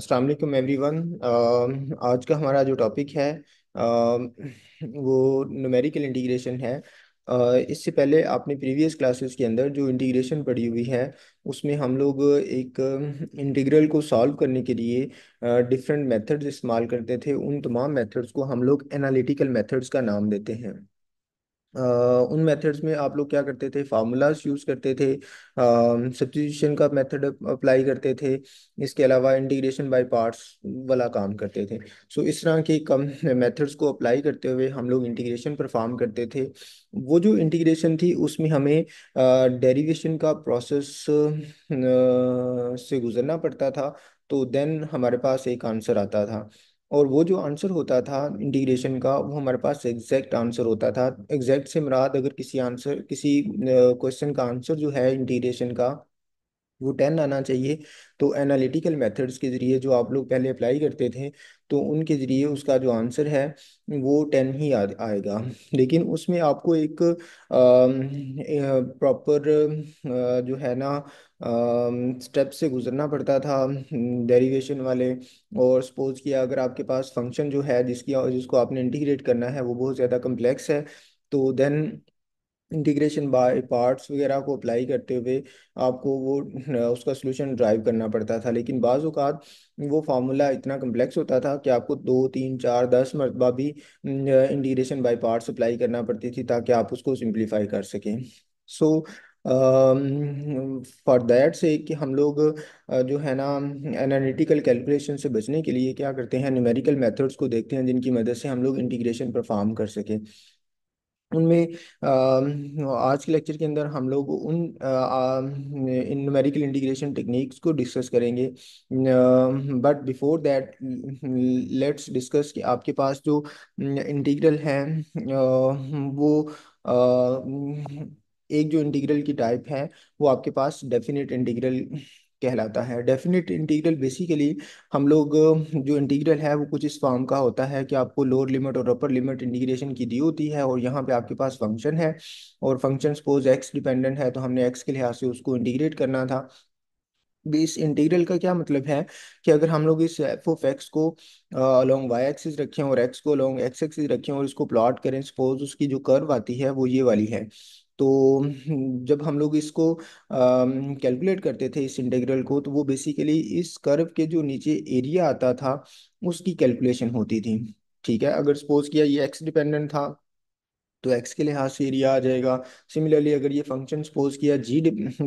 अस्सलाम वालेकुम एवरीवन आज का हमारा जो टॉपिक है आ, um, वो न्यूमेरिकल इंटीग्रेशन है आ, uh, इससे पहले आपने प्रीवियस क्लासेस के अंदर जो इंटीग्रेशन पढ़ी हुई है उसमें हम लोग एक इंटीग्रल um, को सॉल्व करने के लिए डिफरेंट uh, मेथड्स इस्तेमाल करते थे उन तमाम मेथड्स को हम लोग एनालिटिकल मेथड्स का नाम देते हैं उन मेथड्स में आप लोग क्या करते थे फार्मूलाज यूज़ करते थे uh, का मेथड अप्लाई करते थे इसके अलावा इंटीग्रेशन बाय पार्ट्स वाला काम करते थे सो so, इस तरह के कम मेथड्स को अप्लाई करते हुए हम लोग इंटीग्रेशन परफॉर्म करते थे वो जो इंटीग्रेशन थी उसमें हमें डेरिवेशन का प्रोसेस से गुजरना पड़ता था तो देन हमारे पास एक आंसर आता था और वो जो आंसर होता था इंटीग्रेशन का वो हमारे पास एग्जैक्ट आंसर होता था एग्जैक्ट से मराद अगर किसी आंसर किसी क्वेश्चन का आंसर जो है इंटीग्रेशन का वो टेन आना चाहिए तो एनालिटिकल मेथड्स के ज़रिए जो आप लोग पहले अप्लाई करते थे तो उनके ज़रिए उसका जो आंसर है वो टेन ही आ, आएगा लेकिन उसमें आपको एक प्रॉपर जो है ना स्टेप से गुजरना पड़ता था डेरिवेशन वाले और सपोज़ किया अगर आपके पास फंक्शन जो है जिसकी जिसको आपने इंटीग्रेट करना है वो बहुत ज़्यादा कम्प्लेक्स है तो देन इंटीग्रेशन बाय पार्ट्स वगैरह को अप्लाई करते हुए आपको वो उसका सोल्यूशन ड्राइव करना पड़ता था लेकिन बाजात वो फार्मूला इतना कम्प्लेक्स होता था कि आपको दो तीन चार दस मरतबा भी इंटीग्रेशन बाय पार्ट्स अप्लाई करना पड़ती थी ताकि आप उसको सिंप्लीफाई कर सकें सो फॉर दैट से कि हम लोग uh, जो है ना एनालिटिकल कैलकुलेशन से बचने के लिए क्या करते हैं न्यूमेरिकल मेथड्स को देखते हैं जिनकी मदद से हम लोग इंटीग्रेशन परफॉर्म कर सकें उनमें आज के लेक्चर के अंदर हम लोग उन इन न्यूमेरिकल इंटीग्रेशन टेक्निक्स को डिस्कस करेंगे but before that let's discuss कि आपके पास जो इंटीग्रल है वो एक जो इंटीग्रल की टाइप है वो आपके पास डेफिनेट इंटीग्रल कहलाता है डेफिनेट इंटीग्रल बेसिकली हम लोग जो इंटीग्रल है वो कुछ इस फॉर्म का होता है कि आपको लोअर लिमिट और अपर लिमिट इंटीग्रेशन की दी होती है और यहाँ पे आपके पास फंक्शन है और फंक्शन सपोज एक्स डिपेंडेंट है तो हमने एक्स के लिहाज से उसको इंटीग्रेट करना था बेस इंटीग्रल का क्या मतलब है कि अगर हम लोग इस एफ ऑफ एक्स को अलोंग वाई एक्सिस रखें और एक्स को अलोंग एक्स एक्सिस रखें और इसको प्लॉट करें सपोज उसकी जो कर्व आती है वो ये वाली है तो जब हम लोग इसको कैलकुलेट करते थे इस इंटीग्रल को तो वो बेसिकली इस कर्व के जो नीचे एरिया आता था उसकी कैलकुलेशन होती थी ठीक है अगर सपोज किया ये एक्स डिपेंडेंट था तो एक्स के लिहाज से एरिया आ जाएगा सिमिलरली अगर ये फंक्शन सपोज किया जी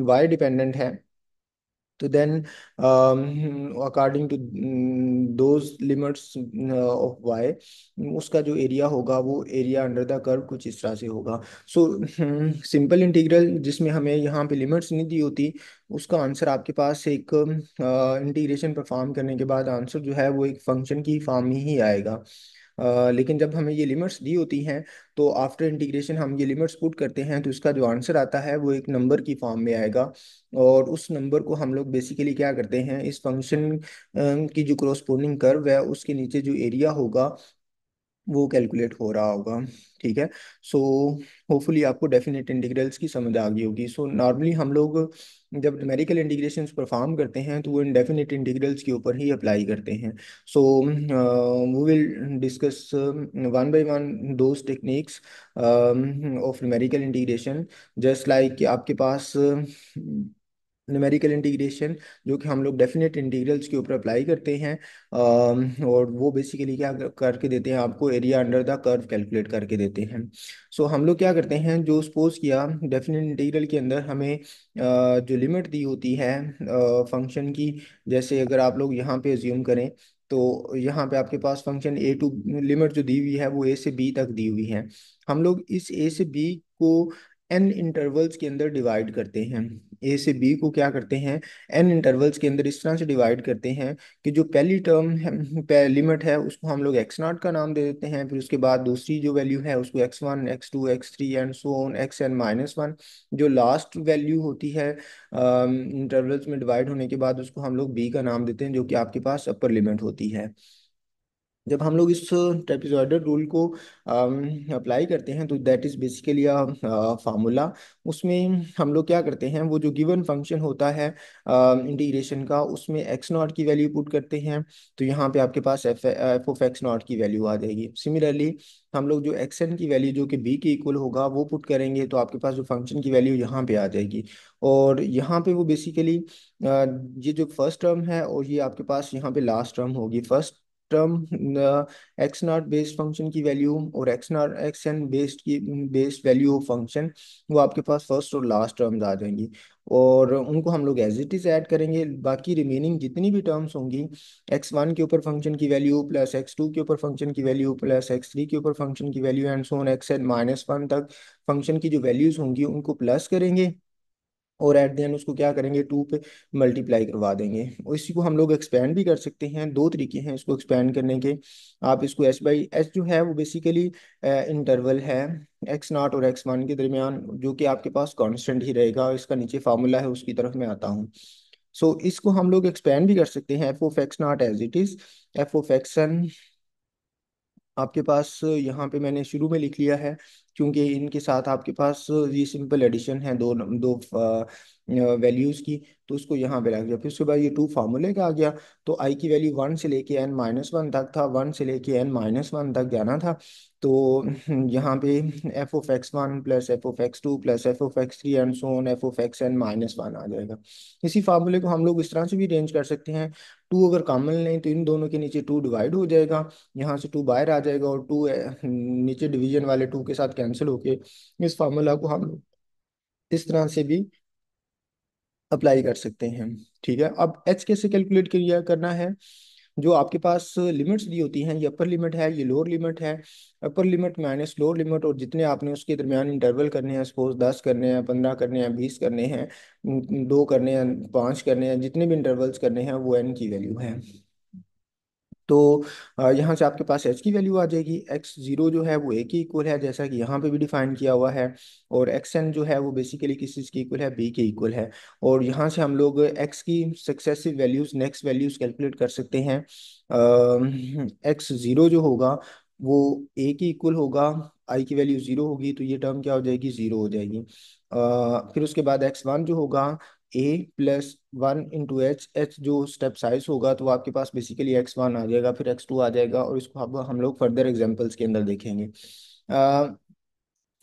वाई डिपेंडेंट है तो देन अकॉर्डिंग टू दो लिमिट्स ऑफ वाई उसका जो एरिया होगा वो एरिया अंडर द कर्व कुछ इस तरह से होगा सो सिंपल इंटीग्रल जिसमें हमें यहाँ पे लिमिट्स नहीं दी होती उसका आंसर आपके पास एक इंटीग्रेशन um, uh, परफॉर्म करने के बाद आंसर जो है वो एक फंक्शन की फॉर्म में ही आएगा लेकिन जब हमें ये लिमिट्स दी होती हैं तो आफ्टर इंटीग्रेशन हम ये लिमिट्स पुट करते हैं तो इसका जो आंसर आता है वो एक नंबर की फॉर्म में आएगा और उस नंबर को हम लोग बेसिकली क्या करते हैं इस फंक्शन की जो क्रोस्पोनिंग कर्व है उसके नीचे जो एरिया होगा वो कैलकुलेट हो रहा होगा ठीक है सो होपफुली आपको डेफिनेट इंटीग्रल्स की समझ आ गई होगी सो नॉर्मली हम लोग जब मेडिकल इंटीग्रेशन परफॉर्म करते हैं तो वो इनडेफिनेट इंटीग्रल्स के ऊपर ही अप्लाई करते हैं so we will discuss one by one those techniques of medical integration just like आपके पास uh, न्यूमेरिकल इंटीग्रेशन जो कि हम लोग डेफिनेट इंटीग्रल्स के ऊपर अप्लाई करते हैं और वो बेसिकली क्या करके देते हैं आपको area under the curve calculate करके देते हैं सो so, हम लोग क्या करते हैं जो सपोज किया डेफिनेट इंटीग्रल के अंदर हमें जो लिमिट दी होती है फंक्शन की जैसे अगर आप लोग यहाँ पे ज्यूम करें तो यहाँ पे आपके पास फंक्शन ए टू लिमिट जो दी हुई है वो ए से बी तक दी हुई है हम लोग इस ए से बी को एन इंटरवल्स के अंदर डिवाइड करते हैं ए से बी को क्या करते हैं एन इंटरवल्स के अंदर इस तरह से डिवाइड करते हैं कि जो पहली टर्म है लिमिट है उसको हम लोग एक्स नॉट का नाम दे देते हैं फिर उसके बाद दूसरी जो वैल्यू है उसको X one X two X three and so on X N minus one जो लास्ट वैल्यू होती है इंटरवल्स um, में डिवाइड होने के बाद उसको हम लोग बी का नाम देते हैं जो कि आपके पास अपर लिमिट होती है जब हम लोग इस ट्रेपिजॉइडल रूल को अप्लाई करते हैं तो that is basically a formula उसमें हम लोग क्या करते हैं वो जो गिवन फंक्शन होता है इंटीग्रेशन का उसमें एक्स नॉट की वैल्यू पुट करते हैं तो यहाँ पे आपके पास F F of X naught की वैल्यू आ जाएगी सिमिलरली हम लोग जो एक्स एन की वैल्यू जो कि बी के इक्वल होगा वो पुट करेंगे तो आपके पास जो फंक्शन की वैल्यू यहाँ पे आ जाएगी और यहाँ पे वो बेसिकली ये जो फर्स्ट टर्म है और ये आपके पास यहाँ पे लास्ट टर्म होगी first term X naught based function की वैल्यू और X naught X N based की बेस्ड वैल्यू ऑफ फंक्शन वो आपके पास फर्स्ट और लास्ट टर्म्स आ जाएंगी और उनको हम लोग एज इट इज़ ऐड करेंगे बाकी रिमेनिंग जितनी भी टर्म्स होंगी एक्स वन के ऊपर फंक्शन की वैल्यू प्लस एक्स टू के ऊपर फंक्शन की वैल्यू प्लस एक्स थ्री के ऊपर फंक्शन की value and so on X N minus one तक फंक्शन की जो वैल्यूज़ होंगी उनको प्लस करेंगे और एट दिन उसको क्या करेंगे टू पे मल्टीप्लाई करवा देंगे और इसी को हम लोग एक्सपेंड भी कर सकते हैं दो तरीके हैं इसको एक्सपेंड करने के आप इसको एस बाई एस जो है वो बेसिकली इंटरवल है एक्स नॉट और एक्स वन के दरमियान जो कि आपके पास कॉन्स्टेंट ही रहेगा इसका नीचे फार्मूला है उसकी तरफ मैं आता हूँ सो so, इसको हम लोग एक्सपेंड भी कर सकते हैं F of X naught as it is F of X N आपके पास यहाँ पे मैंने शुरू में लिख लिया है क्योंकि इनके साथ आपके पास ये सिंपल एडिशन है दो दो वैल्यूज़ की तो उसको यहाँ पे रख दिया फिर उसके बाद ये टू फार्मूले का आ गया तो आई की वैल्यू वन से लेके एन माइनस वन तक था वन से लेके एन माइनस वन तक जाना था तो यहाँ पे F of X one plus F of X two plus F of X three and so on F of X N minus one आ जाएगा इसी फार्मूले को हम लोग इस तरह से भी अरेंज कर सकते हैं टू अगर कॉमन लें तो इन दोनों के नीचे टू डिवाइड हो जाएगा यहाँ से टू बाहर आ जाएगा और टू नीचे डिवीजन वाले टू के साथ कैंसिल होके इस फार्मूला को हम इस तरह से भी अप्लाई कर सकते हैं ठीक है अब एच कैसे कैलकुलेट किया करना है जो आपके पास लिमिट्स दी होती हैं ये अपर लिमिट है ये लोअर लिमिट है upper limit minus lower limit और जितने आपने उसके दरमियान इंटरवल करने हैं सपोज दस करने हैं पंद्रह करने हैं बीस करने हैं दो करने हैं पाँच करने हैं जितने भी इंटरवल्स करने हैं वो एन की वैल्यू है तो यहाँ से आपके पास एच की वैल्यू आ जाएगी एक्स जीरो जो है वो ए की इक्वल है जैसा कि यहाँ पे भी डिफाइन किया हुआ है और एक्स एन जो है वो बेसिकली किस चीज़ की इक्वल है बी के इक्वल है और यहाँ से हम लोग एक्स की successive values next values calculate कर सकते हैं एक्स जीरो जो होगा वो ए की इक्वल होगा आई की वैल्यू जीरो होगी तो ये टर्म क्या हो जाएगी जीरो हो जाएगी आ, फिर उसके बाद एक्स वन जो होगा A plus one into H H जो स्टेप साइज होगा तो आपके पास बेसिकली एक्स वन आ जाएगा फिर एक्स टू आ जाएगा और इसको अब हम लोग फर्दर एग्जाम्पल्स के अंदर देखेंगे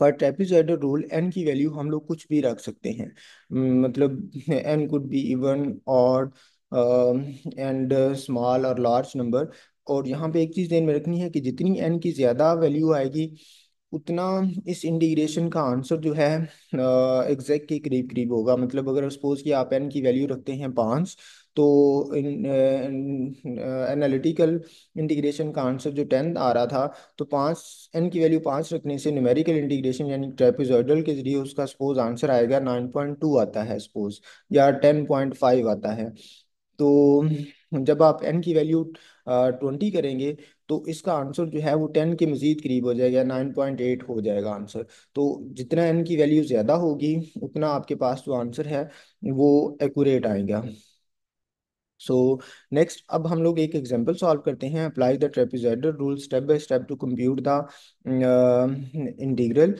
पर ट्रेपिजॉइडल रूल एन की वैल्यू हम लोग कुछ भी रख सकते हैं हम्म, मतलब एन कुड बी इवन और एंड स्मॉल और लार्ज नंबर और यहाँ पे एक चीज़ ध्यान में रखनी है कि जितनी एन की ज़्यादा वैल्यू आएगी उतना इस इंटीग्रेशन का आंसर जो है एग्जैक्ट के करीब करीब होगा मतलब अगर सपोज कि आप एन की वैल्यू रखते हैं पाँच तो एनालिटिकल इंटीग्रेशन का आंसर जो टेंथ आ रहा था तो पाँच एन की वैल्यू पाँच रखने से न्यूमेरिकल इंटीग्रेशन यानी ट्रेपिजॉइडल के जरिए उसका सपोज आंसर आएगा नाइन पॉइंट टू आता है सपोज या टेन पॉइंट फाइव आता है तो जब आप एन की वैल्यू ट्वेंटी करेंगे तो इसका आंसर जो है वो टेन के मजीद करीब हो जाएगा नाइन पॉइंट एट हो जाएगा आंसर तो जितना एन की वैल्यू ज़्यादा होगी उतना आपके पास जो आंसर है वो एकट आएगा सो so, नेक्स्ट अब हम लोग एक एग्जांपल सॉल्व करते हैं apply the trapezoidal rule step by step to compute the integral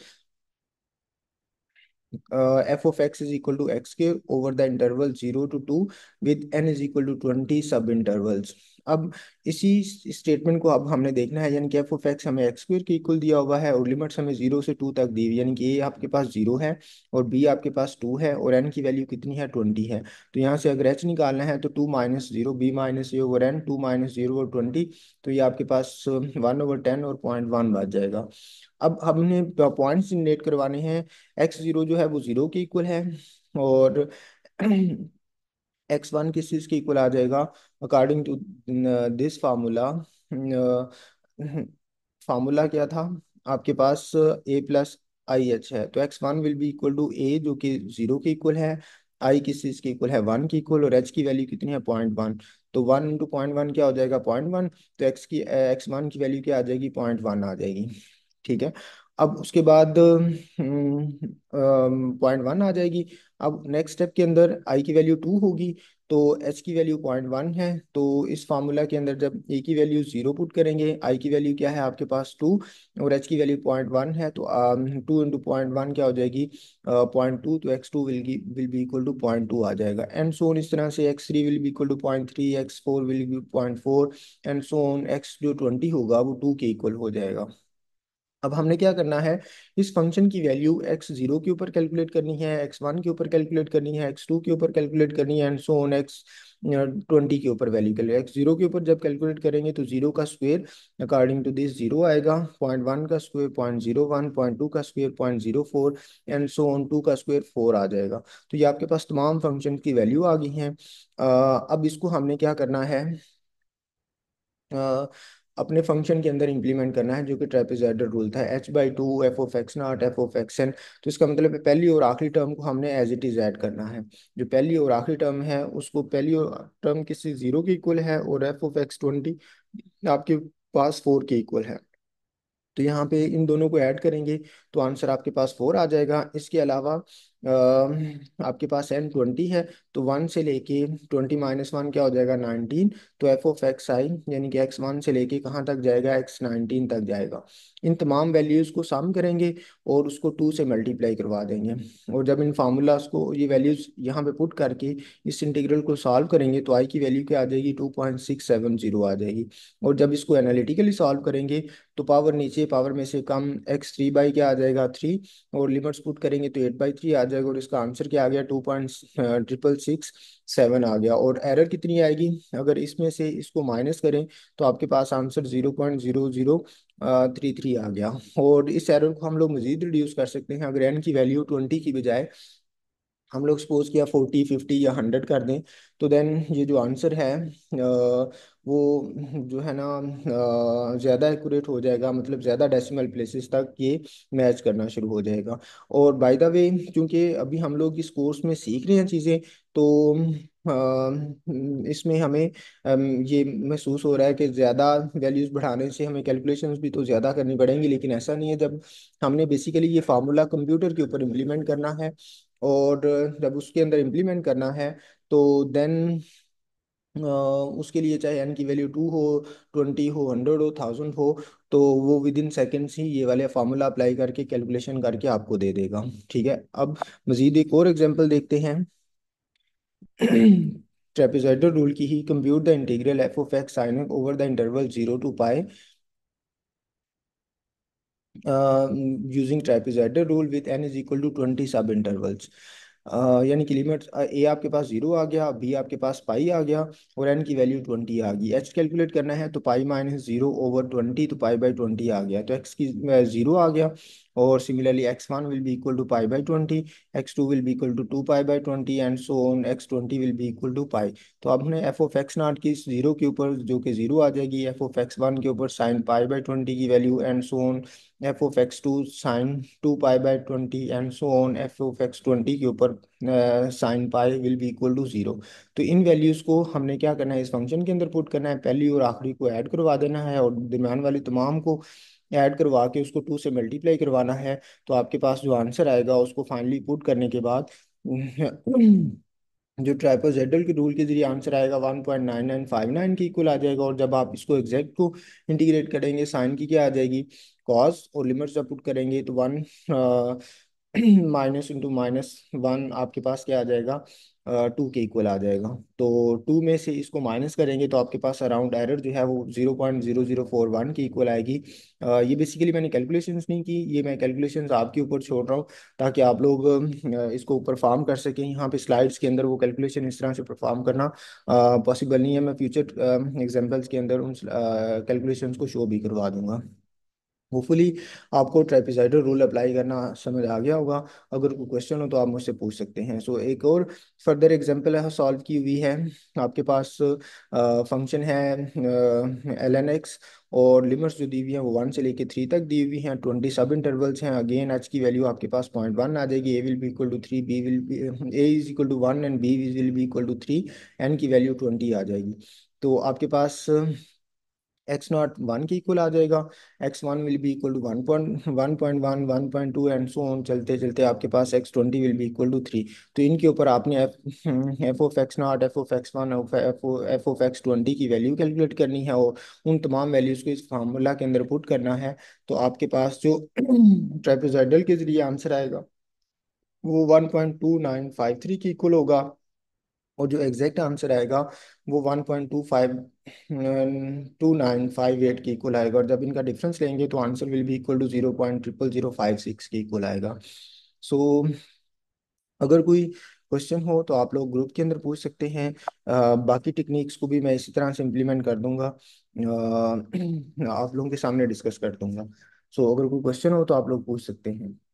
F of X is equal to X के over the interval zero to two with N is equal to twenty subintervals अब इसी statement को अब हमने देखना है यानी कि एफ ऑफ एक्स हमें एक्स स्क्र के इक्वल दिया हुआ है और लिमिट्स हमें जीरो से टू तक दी हुई यानी कि ए आपके पास जीरो है और बी आपके पास टू है और एन की वैल्यू कितनी है ट्वेंटी है तो यहाँ से अगर एच निकालना है तो two minus zero B minus A over N two minus zero और ट्वेंटी तो ये आपके पास वन ओवर टेन और पॉइंट वन बच जाएगा अब हमने पॉइंट्स जनरेट करवाने हैं एक्स जीरो जो है वो जीरो के इक्वल है और एक्स वन किस चीज़ के इक्वल आ जाएगा according to this formula formula क्या था आपके पास ए प्लस आई एच है तो X one will be equal to A जो कि जीरो के इक्वल है आई किस चीज़ के इक्वल है वन के इक्वल और एच की वैल्यू कितनी है पॉइंट वन तो वन इंटू पॉइंट वन क्या हो जाएगा पॉइंट वन तो एक्स की एक्स वन की वैल्यू क्या आ जाएगी पॉइंट वन आ जाएगी ठीक है अब उसके बाद हम्म, पॉइंट वन आ जाएगी अब नेक्स्ट स्टेप के अंदर आई की वैल्यू टू होगी तो एच की वैल्यू पॉइंट वन है तो इस फार्मूला के अंदर जब ए की वैल्यू जीरो पुट करेंगे आई की वैल्यू क्या है आपके पास टू और एच की वैल्यू पॉइंट वन है तो टू इंटू पॉइंट वन क्या हो जाएगी पॉइंट टू तो X two will be equal to point two आ जाएगा एंड सोन इस तरह से X three will be equal to point three X four will be point four and so on X जो ट्वेंटी होगा वो टू के इक्वल हो जाएगा अब हमने क्या करना है इस फंक्शन की वैल्यू एक्स जीरो के ऊपर कैलकुलेट करनी है एक्स वन के ऊपर कैलकुलेट करनी है एक्स टू के ऊपर कैलकुलेट करनी है and so on X twenty के ऊपर वैल्यू के लिए एक्स जीरो के ऊपर जब कैलकुलेट करेंगे तो जीरो का square according to this zero आएगा पॉइंट वन का square point zero one point two का square point zero four and so on two का स्क्वेयर फोर आ जाएगा तो ये आपके पास तमाम फंक्शन की वैल्यू आ गई है आ, अब इसको हमने क्या करना है आ, अपने फंक्शन के अंदर इंप्लीमेंट करना है जो कि ट्रेपेजाइडल रूल था H by two F of X naught F of X N तो इसका मतलब है पहली और आखिरी टर्म को हमने एज इट इज ऐड करना है जो पहली और आखिरी टर्म है उसको पहली और टर्म किसी जीरो के इक्वल है और एफ ऑफ एक्स ट्वेंटी आपके पास फोर के इक्वल है तो यहाँ पे इन दोनों को ऐड करेंगे तो आंसर आपके पास फोर आ जाएगा इसके अलावा आपके पास एन ट्वेंटी है तो वन से लेके ट्वेंटी माइनस वन क्या हो जाएगा नाइनटीन तो एफ ऑफ एक्स आई यानी कि एक्स वन से लेके कहाँ तक जाएगा एक्स नाइनटीन तक जाएगा इन तमाम वैल्यूज़ को सम करेंगे और उसको टू से मल्टीप्लाई करवा देंगे और जब इन फार्मूलाज को ये वैल्यूज़ यहाँ पे पुट करके इस इंटीग्रल को सॉल्व करेंगे तो आई की वैल्यू क्या आ जाएगी two point six seven zero आ जाएगी और जब इसको एनालिटिकली सॉल्व करेंगे तो पावर नीचे पावर में से कम एक्स थ्री बाई क्या आ जाएगा थ्री और लिमिट्स पुट करेंगे तो एट बाई थ्री आ जाएगा और इसका आंसर क्या आ गया two point triple six seven आ गया और एरर कितनी आएगी अगर इसमें से इसको माइनस करें तो आपके पास answer zero point zero zero three three आ गया और इस एरर को हम लोग मजीद रिड्यूस कर सकते हैं अगर एन की वैल्यू ट्वेंटी की बजाय हम लोग सपोज किया फोर्टी फिफ्टी या हंड्रेड कर दें तो देन ये जो आंसर है वो जो है ना ज़्यादा एक्यूरेट हो जाएगा मतलब ज़्यादा डेसिमल प्लेसेस तक ये मैच करना शुरू हो जाएगा और बाय द वे क्योंकि अभी हम लोग इस कोर्स में सीख रहे हैं चीज़ें तो इसमें हमें ये महसूस हो रहा है कि ज़्यादा वैल्यूज़ बढ़ाने से हमें कैलकुलेशंस भी तो ज़्यादा करनी पड़ेंगी लेकिन ऐसा नहीं है जब हमने बेसिकली ये फार्मूला कंप्यूटर के ऊपर इम्प्लीमेंट करना है और जब उसके अंदर इम्प्लीमेंट करना है तो देन उसके लिए चाहे एन की वैल्यू टू हो ट्वेंटी हो हंड्रेड हो थाउजेंड हो तो वो विद इन सेकेंड्स ही ये वाले फार्मूला अप्लाई करके कैलकुलेशन करके आपको दे देगा ठीक है अब मजीद एक और एग्जाम्पल देखते हैं ट्रेपेजॉइडल रूल की ही compute the integral F of X sine over the interval zero to pi using uh, using रूल rule N is equal to twenty subintervals यानी कि लिमिट ए uh, आपके पास जीरो आ गया बी आपके पास पाई आ गया और एन की वैल्यू ट्वेंटी आ गई एच कैलकुलेट करना है तो pi minus zero over twenty तो पाई बाई ट्वेंटी आ गया तो एक्स की जीरो uh, आ गया or similarly x1 will be equal to pi by 20 x2 will be equal to 2 pi by 20 and so on X twenty will be equal to pi तो अब हमने F of X naught की zero के ऊपर जो कि zero आ जाएगी एफ ऑफ एक्स वन के ऊपर साइन पाई बाई ट्वेंटी की value and so on F of X two sine two pi by twenty and so on F of X twenty के ऊपर sine pi will be equal to zero तो इन values को हमने क्या करना है इस फंक्शन के अंदर पुट करना है पहली और आखिरी को ऐड करवा देना है और दरमियान वाली तमाम को ऐड करवा के उसको टू से मल्टीप्लाई करवाना है तो आपके पास जो आंसर आएगा उसको फाइनली पुट करने के बाद जो ट्राइपोजेडल के रूल के जरिए आंसर आएगा 1.9959 की इक्वल आ जाएगा और जब आप इसको एग्जैक्ट को इंटीग्रेट करेंगे साइन की क्या आ जाएगी कॉस और लिमिट्स जब पुट करेंगे तो one minus into minus one आपके पास क्या आ जाएगा टू के इक्वल आ जाएगा तो टू में से इसको माइनस करेंगे तो आपके पास अराउंड एरर जो है वो zero point zero zero four one की इक्वल आएगी ये बेसिकली मैंने कैलकुलेशंस नहीं की ये मैं कैलकुलेशंस आपके ऊपर छोड़ रहा हूँ ताकि आप लोग इसको परफॉर्म कर सकें यहाँ पे स्लाइड्स के अंदर वो कैलकुलेशन इस तरह से परफॉर्म करना पॉसिबल नहीं है मैं फ्यूचर एग्जाम्पल्स के अंदर उन कैलकुलेशन को शो भी करवा दूंगा होपफुली आपको ट्रेपिसाइडल रूल अप्लाई करना समझ आ गया होगा अगर कोई क्वेश्चन हो तो आप मुझसे पूछ सकते हैं सो so, एक और फर्दर एग्जांपल है सॉल्व की हुई है आपके पास फंक्शन है एल एन एक्स और लिमिट्स जो दी हुई है वो वन से लेके थ्री तक दी हुई है ट्वेंटी सब इंटरवल्स हैं अगेन एच की वैल्यू आपके पास पॉइंट वन आ जाएगी A will be equal to three B will A is equal to one and B will be equal to three N की वैल्यू ट्वेंटी आ जाएगी तो आपके पास एक्स नॉट वन की इक्वल आ जाएगा X one will be equal to one point one point one one point two and so on चलते चलते आपके पास X twenty will be equal to three तो इनके ऊपर आपने F F of X naught F of X one F of X twenty की value calculate करनी है और उन तमाम वैल्यूज़ को इस फार्मूला के अंदर पुट करना है तो आपके पास जो ट्रेपोजाइडल के जरिए आंसर आएगा वो one point two nine five three की इक्वल होगा और जो एग्जैक्ट आंसर आएगा वो one point two five two nine five eight equal आएगा और जब इनका डिफरेंस लेंगे तो आंसर विल भी equal to zero point triple zero five six की इक्वल आएगा सो so, अगर कोई क्वेश्चन हो तो आप लोग ग्रुप के अंदर पूछ सकते हैं आ, बाकी टेक्निक्स को भी मैं इसी तरह से इम्प्लीमेंट कर दूंगा आ, आप लोगों के सामने डिस्कस कर दूंगा सो so, अगर कोई क्वेश्चन हो तो आप लोग पूछ सकते हैं